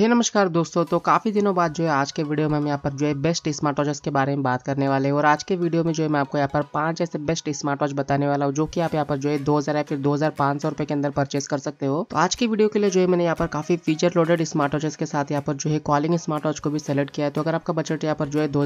हे नमस्कार दोस्तों तो काफ़ी दिनों बाद जो है आज के वीडियो में हम यहाँ पर जो है बेस्ट स्मार्ट वॉचेस के बारे में बात करने वाले हैं और आज के वीडियो में जो है मैं आपको यहाँ पर पांच ऐसे बेस्ट स्मार्ट वॉच बताने वाला हूँ जो कि आप यहाँ पर जो है 2000 या फिर सौ रुपए के अंदर परचेस कर सकते हो तो आज के वीडियो के लिए जो है मैंने यहाँ पर काफ़ी फीचर लोडेड स्मार्ट वॉचेस के साथ यहाँ पर जो है कॉलिंग स्मार्ट वॉच को भी सेलेक्ट किया है तो अगर आपका बजट यहाँ पर जो है दो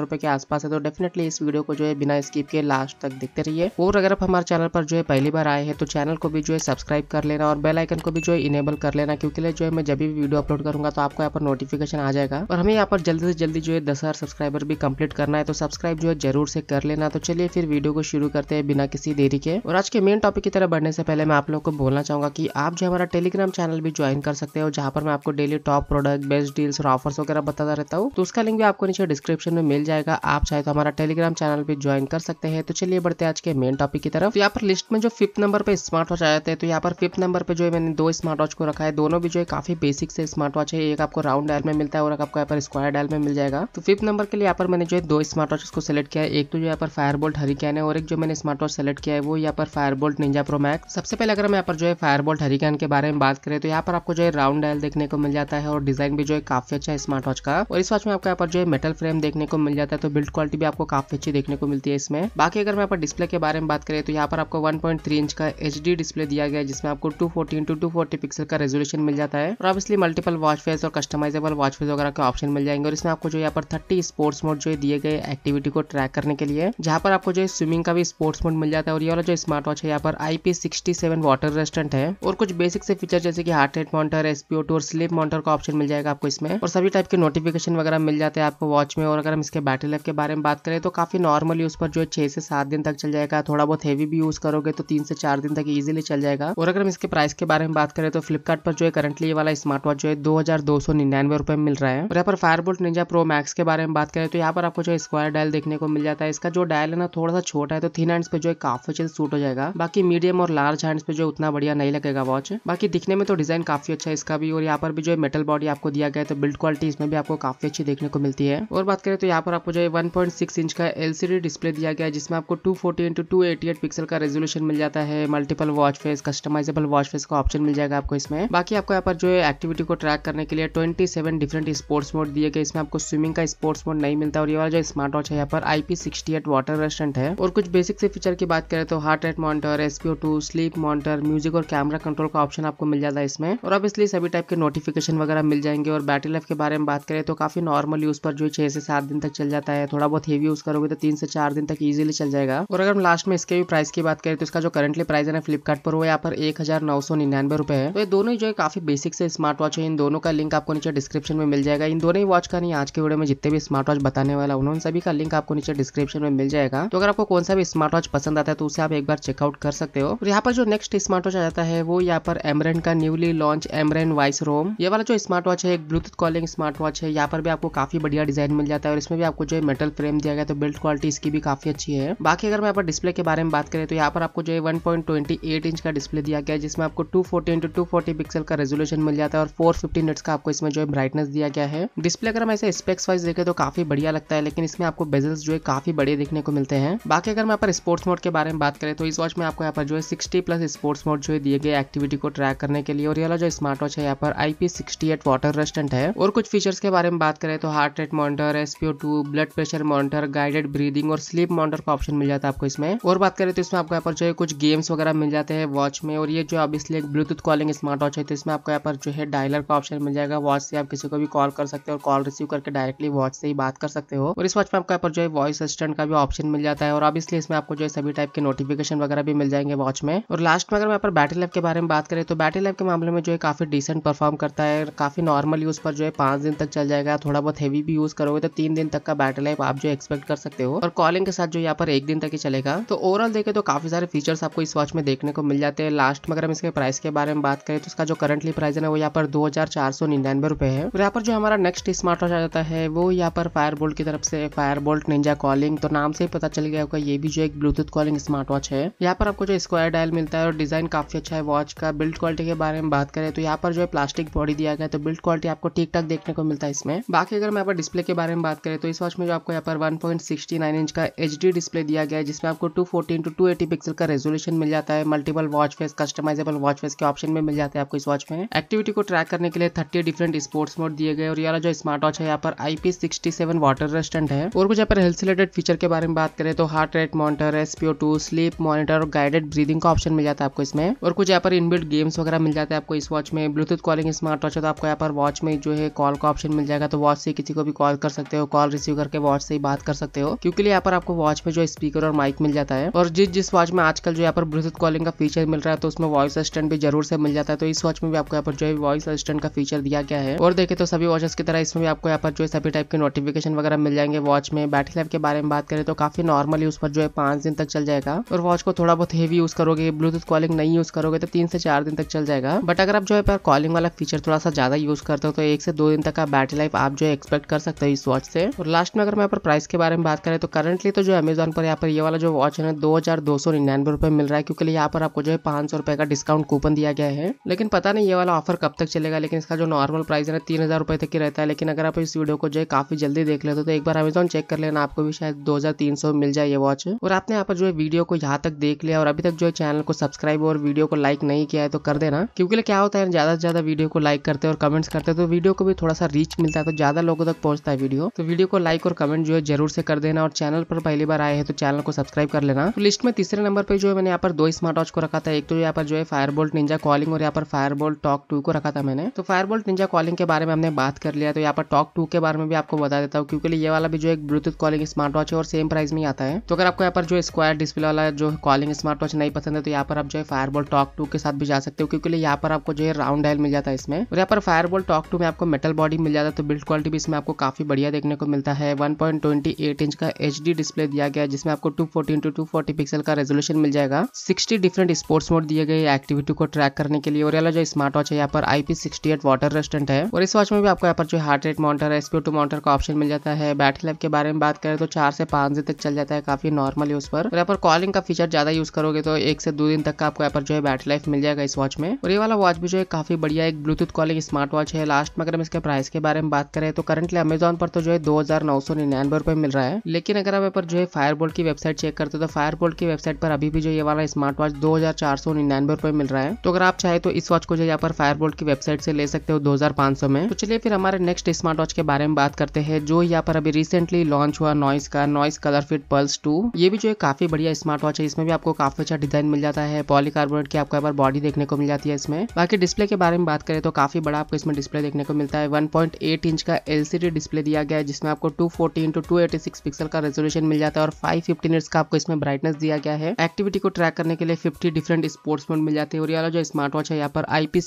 रुपए के आसपास है तो डेफिनेटली इस वीडियो को जो है बिना स्किप के लास्ट तक देखते रहिए और अगर आप हमारे चैनल पर जो है पहली बार आए हैं तो चैनल को भी जो है सब्सक्राइब कर लेना और बेलाइकन को भी जो है इनेबल कर लेना क्योंकि जो है मैं जब भी वीडियो अपलोड करूंगा तो आपको यहाँ पर नोटिफिकेशन आ जाएगा और हमें यहाँ पर जल्दी से जल्दी जो है दस हज़ार सब्सक्राइबर भी कंप्लीट करना है तो सब्सक्राइब जो है जरूर से कर लेना तो चलिए फिर वीडियो को शुरू करते हैं बिना किसी देरी के और आज के मेन टॉपिक की तरफ बढ़ने से पहले मैं आप लोग को बोलना चाहूंगा कि आप जो हमारा टेलीग्राम चैनल भी ज्वाइन कर सकते हो जहाँ पर मैं आपको daily top product best deals और ऑफर्स वगैरह बताता रहता हूँ तो उसका लिंक भी आपको नीचे डिस्क्रिप्शन में मिल जाएगा आप चाहे तो हमारा टेलीग्राम चैनल भी ज्वाइन कर सकते हैं तो चलिए बढ़ते आज के मेन टॉपिक की तरफ यहाँ पर लिस्ट में जो फिफ्थ नंबर पर स्मार्ट वॉच आ जाते हैं तो यहाँ पर फिफ्थ नंबर तो पर जो है मैंने दो स्मार्ट वॉच को रखा है दोनों भी जो है काफी बेसिक से स्मार्ट वॉच वॉच है एक आपको राउंड डायल में मिलता है और एक आपको यहाँ पर स्क्वायर डायल में मिल जाएगा तो फिफ्थ नंबर के लिए यहाँ पर मैंने जो है दो स्मार्ट वॉच को सिलेक्ट किया है एक तो जो यहाँ पर फायर बोल्ट हरिकैन है और एक जो मैंने स्मार्ट वॉच सेलेक्ट किया है वो यहाँ पर Fire Boltt Ninja Pro Max सबसे पहले अगर हम यहाँ पर जो है फायर बोल्ट हरिकैन के बारे में बात करें तो यहाँ पर आपको जो है राउंड डायल देखने को मिल जाता है और डिजाइन भी जो है काफी अच्छा है स्मार्ट वॉच का और इस वॉच में आपको यहाँ पर जो है मेटल फ्रेम देखने को मिल जाता है तो बिल्ड क्वालिटी भी आपको काफी अच्छी देखने को मिलती है इसमें बाकी अगर हम यहाँ पर डिस्प्ले के बारे में बात करें तो यहाँ पर आपको वन इंच का एच डिस्प्ले दिया गया है जिसमें आपको two forty two two forty pixel का रेजोल्यूशन मिल जाता है और आप मल्टीपल वॉच फेस और कस्टमाइजेबल वॉच फेस वगैरह के ऑप्शन मिल जाएंगे और इसमें आपको जो यहाँ पर थर्टी स्पोर्ट्स मोड जो दिए गए एक्टिविटी को ट्रैक करने के लिए जहाँ पर आपको जो है स्विमिंग का भी स्पोर्ट्स मोड मिल जाता है और ये वाला जो स्मार्ट वॉच है यहाँ पर P sixty seven water resistant है और कुछ बेसिक से फीचर जैसे कि हार्ट रेट मॉनिटर एसपीओ और स्लीप मॉनिटर का ऑप्शन मिल जाएगा आपको इसमें और सभी टाइप के नोटिफिकेशन वगैरह मिल जाते हैं आपको वॉच में और अगर हम इसके बैटरी लाइफ के बारे में बात करें तो काफी नॉर्मली उस पर जो है छह से सात दिन तक चल जाएगा थोड़ा बहुत हेवी भी यूज करोगे तो तीन से चार दिन तक इजिली चल जाएगा और अगर हम इसके प्राइस के बारे में बात करें तो फ्लिपकार्ट पर जो है करंटली ये वाला स्मार्ट वॉच जो है दो हजार दो सौ निन्यानवे रुपए में मिल रहा है और यहाँ पर फायरबोल्ट निंजा प्रो मैक्स के बारे में बात करें तो यहाँ पर आपको जो स्क्वायर डायल देखने को मिल जाता है इसका जो डायल है ना थोड़ा सा छोटा है तो थीन हैंड्स पे जो है काफी अच्छे सूट हो जाएगा बाकी मीडियम और लार्ज हैंड्स पे जो उतना बढ़िया नहीं लगेगा वॉच बाकी दिखने में तो डिजाइन काफी अच्छा है इसका भी और यहाँ पर भी जो है मेटल बॉडी आपको दिया गया है तो बिल्ड क्वालिटी इसमें भी आपको काफी अच्छी देखने को मिलती है और बात करें तो यहाँ पर आपको जो है वन इंच का एलसीडी डिस्प्ले दिया गया है जिसमें आपको two forty into two eighty eight pixel का रेजोल्यूशन मिल जाता है multiple watch face customizable watch face का ऑप्शन मिल जाएगा आपको इसमें बाकी आपको यहाँ पर जो है एक्टिविटी को ट्रैक करने के लिए 27 डिफरेंट स्पोर्ट्स मोड दिए गए इसमें आपको स्विमिंग का स्पोर्ट्स मोड नहीं मिलता और ये वाला जो स्मार्ट वॉच है यहाँ पर आई पी वाटर रेस्टेंट है और कुछ बेसिक से फीचर की बात करें तो heart rate monitor SPO two sleep monitor music और कैमरा कंट्रोल का ऑप्शन आपको मिल जाता है इसमें और अब इसलिए सभी टाइप के नोटिफिकेशन वगैरह मिल जाएंगे और बैटरी लाइफ के बारे में बात करें तो काफी नॉर्मल यूज पर जो छह से सात दिन तक चल जाता है थोड़ा बहुत हेवी यूज करोगे तो तीन से चार दिन तक ईजिली चल जाएगा और अगर हम लास्ट में इसके भी प्राइस की बात करें तो इसका जो करंटली प्राइस है फ्लिपकार्ट पर वो यहाँ पर एक हजार नौ सौ निन्यानवे रुपए है तो ये दोनों जो है काफी बेसिक से स्मार्ट वॉच है इन दोनों दोनों का लिंक आपको नीचे डिस्क्रिप्शन में मिल जाएगा इन दोनों ही वॉच का नहीं आज के वीडियो में जितने भी स्मार्ट वॉच बताने वाला उन्होंने सभी का लिंक आपको नीचे डिस्क्रिप्शन में मिल जाएगा तो अगर आपको कौन सा भी स्मार्ट वॉच पसंद आता है तो उसे आप एक बार चेकआउट कर सकते हो और यहाँ पर जो नेक्स्ट स्मार्ट वॉच आ जाता है वो यहाँ पर एमरेन का newly launch Ambrane Wise Roam ये वाला जो स्मार्ट वॉच है एक ब्लूटूथ कॉलिंग स्मार्ट वॉच है यहाँ पर भी आपको काफी बढ़िया डिजाइन मिल जाता है और इसमें भी आपको जो है मेटल फ्रेम दिया गया तो बिल्ड क्वालिटी इसकी भी काफी अच्छी है बाकी अगर मैं यहाँ पर डिस्प्ले के बारे में बात करें तो यहाँ पर आपको जो है वन इंच का डिस्प्ले दिया गया जिसमें आपको two forty into two forty pixel का रेजोल्यूशन मिल जाता है और फोर फिफ्टी यूनिट्स का आपको इसमें जो है ब्राइटनेस दिया गया है डिस्प्ले अगर हम ऐसे स्पेक्स वाइज देखें तो काफी बढ़िया लगता है लेकिन इसमें आपको बेजल्स जो है काफी बड़े देखने को मिलते हैं बाकी अगर हम यहाँ पर स्पोर्ट्स मोड के बारे में बात करें तो इस वॉच में आपको यहाँ पर जो है सिक्सटी प्लस स्पोर्ट्स मोड जो है दिए गए एक्टिविटी को ट्रैक करने के लिए और ये जो स्मार्ट वॉच है यहाँ पर IP sixty eight water resistant है और कुछ फीचर्स के बारे में बात करें तो heart rate monitor SPO two blood pressure monitor guided breathing और स्लीप मॉनिटर का ऑप्शन मिल जाता है आपको इसमें और बात करें तो इसमें आपको यहाँ पर जो है कुछ गेम्स वगैरह मिल जाते हैं वॉच में और ये जो ऑब्वियसली एक ब्लूटूथ कॉलिंग स्मार्ट वॉच है तो इसमें आपको यहाँ पर जो है डायलर का ऑप्शन ऑप्शन मिल जाएगा वॉच से आप किसी को भी कॉल कर सकते हो और कॉल रिसीव करके डायरेक्टली वॉच से ही बात कर सकते हो और इस वॉच में आपको पर जो है वॉइस असिस्टेंट का भी ऑप्शन मिल जाता है और अब इसलिए इसमें आपको जो है सभी टाइप के नोटिफिकेशन वगैरह भी मिल जाएंगे वॉच में और लास्ट में अगर यहाँ पर बैटरी लाइफ के बारे में बात करें तो बैटरी लाइफ के मामले में जो है काफी डिसेंट परफॉर्म करता है काफी नॉर्मल यूज पर जो है पांच दिन तक चल जाएगा थोड़ा बहुत हैवी भी यूज करोगे तो तीन दिन तक का बैटरी लाइफ आप जो एक्सपेक्ट कर सकते हो और कॉलिंग के साथ जो यहाँ पर एक दिन तक ही चलेगा तो ओवरऑल देखे तो काफी सारे फीचर्स आपको इस वॉच में देखने को मिल जाते हैं लास्ट में अगर हम इसके प्राइस के बारे में बात करें तो इसका जो करंटली प्राइस है ना वो यहाँ पर दो हजार चार सौ निन्यानवे रुपए है और यहाँ पर जो हमारा नेक्स्ट स्मार्ट वॉच आ जाता है वो यहाँ पर फायर बोल्ट की तरफ से फायर बोल्ट निंजा कॉलिंग तो नाम से ही पता चल गया होगा ये भी जो एक ब्लूटूथ कॉलिंग स्मार्ट वॉच है यहाँ पर आपको जो स्क्वायर डायल मिलता है और डिजाइन काफी अच्छा है वॉच का बिल्ड क्वालिटी के बारे में बात करें तो यहाँ पर जो है प्लास्टिक बॉडी दिया गया तो बिल्ड क्वालिटी आपको ठीक ठाक देखने को मिलता है इसमें बाकी अगर मैं यहाँ पर डिस्प्ले के बारे में बात करें तो इस वॉच में जो आपको यहाँ पर वन इंच का एच डिस्प्ले दिया गया है जिसमें आपको two fourteen two two pixel का रेजोल्यूशन मिल जाता है multiple watch face customizable watch face के ऑप्शन में मिल जाते हैं आपको इस वॉच में एक्टिविटी को ट्रैक करने के लिए थर्टी डिफरेंट स्पोर्ट्स मोड दिए गए और यार जो स्मार्ट वॉच है यहाँ पर I P sixty seven water resistant है और कुछ यहाँ पर हेल्थ रिलेटेड फीचर के बारे में बात करें तो heart rate monitor SPO two sleep monitor और गाइडेड ब्रीदिंग का ऑप्शन मिल जाता है आपको इसमें और कुछ यहाँ पर इनबिल्ट गेम्स वगैरह मिल जाते हैं आपको इस वॉच में ब्लूटूथ कॉलिंग स्मार्ट वॉच है तो आपको यहाँ पर वॉच में जो है कॉल का ऑप्शन मिल जाएगा तो वॉच से किसी को भी कॉल कर सकते हो कॉल रिसीव करके वॉच से ही बात कर सकते हो क्योंकि यहाँ पर आपको वॉच में जो स्पीकर और माइक मिल जाता है और जिस जिस वॉच में आजकल जो यहाँ पर ब्लूटूथ कॉलिंग का फीचर मिल रहा है तो उसमें वॉइस असिस्टेंट भी जरूर से मिल जाता है तो इस वॉच में भी आपको यहाँ पर जो है वॉइस असिस्टेंट का फीचर दिया गया है और देखे तो सभी वॉचेस की तरह इसमें भी आपको यहाँ पर जो है सभी टाइप के नोटिफिकेशन वगैरह मिल जाएंगे वॉच में बैटरी लाइफ के बारे में बात करें तो काफी नॉर्मल उस पर जो है पांच दिन तक चल जाएगा और वॉच को थोड़ा बहुत हेवी यूज करोगे ब्लूटूथ कॉलिंग नहीं यूज करोगे तो तीन से चार दिन तक चल जाएगा बट अगर आप जो है कॉलिंग वाला फीचर थोड़ा सा ज्यादा यूज करते हो तो एक से दो दिन तक का बैटरी लाइफ आप जो है एक्सपेक्ट कर सकते हो इस वॉच से और लास्ट में अगर मैं यहाँ पर प्राइस के बारे में बात करें तो करंटली तो जो अमेजोन पर यहाँ पर ये वाला जो वॉच है दो हजार दो सौ निन्यानवे रुपए मिल रहा है क्योंकि यहाँ पर आपको जो है पांच सौ रुपए का डिस्काउंट कूपन दिया गया है लेकिन पता नहीं ये वाला ऑफर कब तक चलेगा लेकिन इसका जो नॉर्मल प्राइस है ना तीन हज़ार रुपये तक ही रहता है लेकिन अगर आप इस वीडियो को जो है काफ़ी जल्दी देख लेते हो तो एक बार अमेजोन चेक कर लेना आपको भी शायद दो हज़ार तीन सौ मिल जाए ये वॉच और आपने यहाँ पर जो है वीडियो को यहाँ तक देख लिया और अभी तक जो है चैनल को सब्सक्राइब और वीडियो को लाइक नहीं किया है तो कर देना क्योंकि क्या होता है ज़्यादा से ज़्यादा वीडियो को लाइक करते और कमेंट्स करते तो वीडियो को भी थोड़ा सा रीच मिलता है तो ज़्यादा लोगों तक पहुँचता है वीडियो तो वीडियो को लाइक और कमेंट जो है जरूर से कर देना और चैनल पर पहली बार आए हैं तो चैनल को सब्सक्राइब कर लेना तो लिस्ट में तीसरे नंबर पर जो है मैंने यहाँ पर दो स्मार्ट वॉच को रखा था एक तो यहाँ पर जो है फायर बोल्ट निंजा कॉलिंग और यहाँ पर फायर बोल्ट टॉक टू को रखा था मैंने तो फायरबोल्ट निंजा कॉलिंग के बारे में हमने बात कर लिया तो यहाँ पर टॉक टू के बारे में भी आपको बता देता हूँ क्योंकि ये वाला भी जो एक ब्लूटूथ कॉलिंग स्मार्ट वॉच है और सेम प्राइस में आता है तो अगर आपको यहाँ पर जो स्क्वायर डिस्प्ले वाला जो कॉलिंग स्मार्ट वॉच नहीं पसंद है तो यहाँ पर आप जो है बोल्ट टॉक टू के साथ भी जा सकते हो क्योंकि यहाँ पर आपको जो है राउंड डायल मिल जाता है इसमें और यहाँ पर फायरबोल टॉक टू में आपको मेटल बॉडी मिल जाता है तो बिल्ड क्वालिटी भी इसमें आपको काफी बढ़िया देखने को मिलता है वन इंच का एच डिस्प्ले दिया गया जिसमें आपको two forty into two forty pixel का रेजोल्यूशन मिल जाएगा सिक्सटी डिफरेंट स्पोर्ट्स मोड दिए गए एक्टिविटी को ट्रैक करने के लिए और यहाँ जो स्मार्ट वॉच है यहाँ पर I P sixty eight water resistant है और इस वॉच में भी आपको यहाँ पर जो हार्ट रेट मॉनिटर है स्पीड टू मॉनिटर का ऑप्शन मिल जाता है बैटरी लाइफ के बारे में बात करें तो चार से पांच दिन तक चल जाता है काफी नॉर्मल यूज पर और यहाँ पर कॉलिंग का फीचर ज्यादा यूज करोगे तो एक से दो दिन तक आपको यहाँ पर जो है बैटरी लाइफ मिल जाएगा इस वॉच में और ये वाला वॉच भी जो है काफी बढ़िया एक ब्लूटूथ कॉलिंग स्मार्ट वॉच है लास्ट में अगर हम इसके प्राइस के बारे में बात करें तो करंटली अमेजोन पर तो जो है दो हजार नौ सौ निन्यानवे रुपए मिल रहा है लेकिन अगर आप यहाँ पर जो है फायर की वेबसाइट चेक करते हो तो फायर की वेबसाइट पर अभी भी जो ये वाला स्मार्ट वॉच दो हजार चार सौ निन्यानवे रुपए मिल रहा है तो अगर आप चाहे तो इस वॉच को जो यहाँ पर फायर की वेबसाइट से ले सकते हो 2500 में तो चलिए फिर हमारे नेक्स्ट स्मार्ट वॉच के बारे में बात करते हैं जो यहाँ पर अभी रिसेंटली लॉन्च हुआ नॉइस का Noise Color Fit Pulse two ये भी जो है काफी बढ़िया स्मार्ट वॉच है इसमें भी आपको काफी अच्छा डिजाइन मिल जाता है पॉलीकार्बोनेट की आपको बॉडी देखने को मिल जाती है इसमें बाकी डिस्प्ले के बारे में बात करें तो काफी बड़ा आपको इसमें डिस्प्ले देखने को मिलता है वन इंच का एलसीडी डिस्प्ले दिया गया है जिसमें आपको two forty into two pixel का रेजोल्यूशन मिल जाता है और फाइव फिफ्टी का आपको इसमें ब्राइटनेस दिया गया है एक्टिविटी को ट्रैक करने के लिए फिफ्टी डिफरेंट स्पोर्ट्स मोड मिल जाते हैं और ये जो स्मार्ट वॉच है यहाँ पर आई पी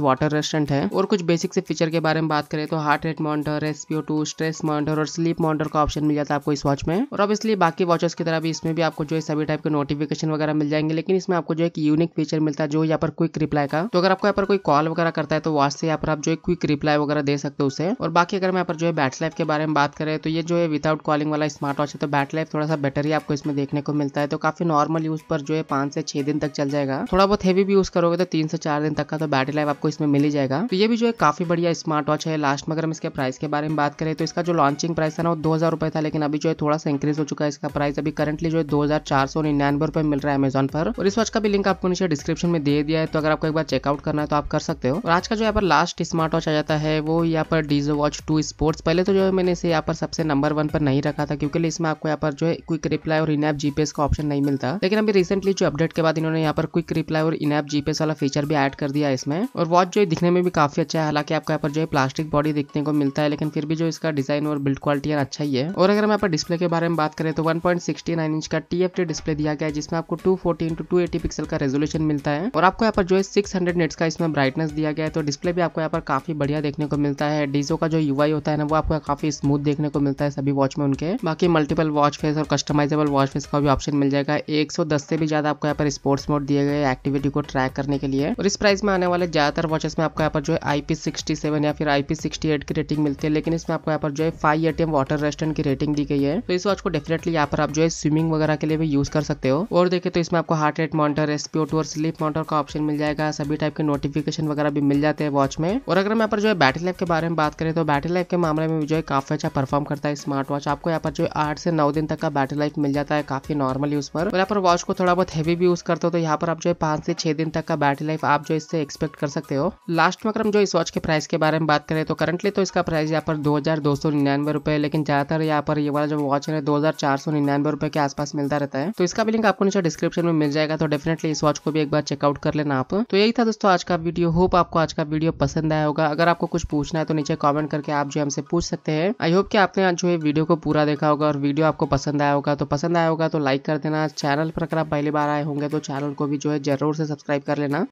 वाटर रेस्टेंट है और कुछ बेसिक से फीचर के बारे में बात करें तो heart rate monitor SPO two stress monitor और स्लीप मॉनिटर का ऑप्शन मिल जाता है आपको इस वॉच में और अब इसलिए बाकी वॉचेस की तरह भी इसमें भी आपको जो है सभी टाइप के नोटिफिकेशन वगैरह मिल जाएंगे लेकिन इसमें आपको जो एक यूनिक फीचर मिलता है जो यहाँ पर क्विक रिप्लाई का तो अगर आपको यहाँ पर कोई कॉल वगैरह करता है तो वॉच से यहाँ पर आप जो है क्विक रिप्लाई वगैरह दे सकते हो उसे और बाकी अगर मैं यहाँ पर जो है बैट लाइफ के बारे में बात करें तो ये जो है विदाउट कॉलिंग वाला स्मार्ट वॉच है तो बैट लाइफ थोड़ा सा बेटर ही आपको इसमें देखने को मिलता है तो काफी नॉर्मल यूज पर जो है पांच से छह दिन तक चल जाएगा थोड़ा बहुत हेवी भी यूज करोगे तो तीन से चार दिन तक का तो बैटरी लाइफ आपको इसमें मिल ही जाएगा तो ये ये भी जो है काफ़ी बढ़िया स्मार्ट वॉच है लास्ट में अगर हम इसके प्राइस के बारे में बात करें तो इसका जो लॉन्चिंग प्राइस था ना वो दो हज़ार रुपये था लेकिन अभी जो है थोड़ा सा इंक्रीज हो चुका है इसका प्राइस अभी करंटली जो है दो हज़ार चार सौ निन्यानवे रुपये मिल रहा है अमेजन पर और इस वॉच का भी लिंक आपको नीचे डिस्क्रिप्शन में दे दिया है तो अगर आपको एक बार चेकआउट करना है तो आप कर सकते हो और आज का जो यहाँ पर लास्ट स्मार्ट वॉच आ जाता है वो यहाँ पर डीजो वॉच टू स्पोर्ट्स पहले तो जो है मैंने इसे यहाँ पर सबसे नंबर वन पर नहीं रखा था क्योंकि इसमें आपको यहाँ पर जो है क्विक रिप्लाई और इनैप जीपीएस का ऑप्शन नहीं मिलता लेकिन अभी रिसेंटली जो अपडेट के बाद इन्होंने यहाँ पर क्विक रिप्लाई और इनैप जीपीएस वाला फीचर भी एड कर दिया इसमें और वॉच जो है दिखने में भी काफी काफ़ी अच्छा है हालांकि आपको यहाँ पर जो है प्लास्टिक बॉडी देखने को मिलता है लेकिन फिर भी जो इसका डिजाइन और बिल्ड क्वालिटी है अच्छा ही है और अगर हम यहाँ पर डिस्प्ले के बारे में बात करें तो वन इंच का टी डिस्प्ले दिया गया है जिसमें आपको टू इंटू टू पिक्सल का रेजोल्यूशन मिलता है और आपको यहाँ पर जो है सिक्स हंड्रेड का इसमें ब्राइटनेस दिया गया है तो डिस्प्ले भी आपको यहाँ पर काफी बढ़िया देखने को मिलता है डीजो का जो यूआई होता है ना वो आपको काफी स्मूथ देखने को मिलता है सभी वॉच में उनके बाकी मल्टीपल वॉच फेस और कस्टमाइजेबल वॉच फेस का भी ऑप्शन मिल जाएगा 110 से भी ज्यादा आपको यहाँ पर स्पोर्ट्स मोड दिए गए एक्टिविटी को ट्रैक करने के लिए और इस प्राइस में आने वाले ज्यादातर वॉचेस में आपको यहाँ पर जो है सिक्सटी सेवन या फिर आई पी सिक्सटी एट की रेटिंग मिलती है लेकिन इसमें आपको यहाँ पर जो है फाइव एटीएम वाटर रेस्टोरेंट की रेटिंग दी गई है तो इस वॉच को डेफिनेटली यहाँ पर आप जो है स्विमिंग वगैरह के लिए भी यूज कर सकते हो और देखे तो इसमें आपको heart rate monitor SPO two और स्लीप मॉनिटर का ऑप्शन मिल जाएगा सभी टाइप के नोटिफिकेशन वगैरह भी मिल जाते हैं वॉच में और अगर हम यहाँ पर जो है बैटरी लाइफ के बारे में बात करें तो बैटरी लाइफ के मामले में जो है काफी अच्छा परफॉर्म करता है स्मार्ट वॉच आपको यहाँ पर जो है आठ से नौ दिन तक का बैटरी लाइफ मिल जाता है काफी नॉर्मल यूज पर और यहाँ पर वॉच को थोड़ा बहुत हैवी भी यूज करते हो तो यहाँ पर आप जो है पांच से छह दिन तक का बैटरी लाइफ आप जो इससे एक्सपेक्ट कर सकते हो लास्ट में अगर हम जो इस वॉच के प्राइस के बारे में बात करें तो करंटली तो इसका प्राइस यहाँ पर दो हज़ार दो सौ निन्यानवे लेकिन ज़्यादातर यहाँ पर ये वाला जो वॉच है दो हज़ार चार सौ निन्यानवे के आसपास मिलता रहता है तो इसका भी लिंक आपको नीचे डिस्क्रिप्शन में मिल जाएगा तो डेफिनेटली इस वॉच को भी एक बार चेकआउट कर लेना आप तो यही था दोस्तों आज का वीडियो होप आपको आज का वीडियो पसंद आया होगा अगर आपको कुछ पूछना है तो नीचे कॉमेंट करके आप जो हमसे पूछ सकते हैं आई होप कि आपने आज जो है वीडियो को पूरा देखा होगा और वीडियो आपको पसंद आया होगा तो पसंद आया होगा तो लाइक कर देना चैनल पर अगर आप पहली बार आए होंगे तो चैनल को भी जो है जरूर से सब्सक्राइब कर लेना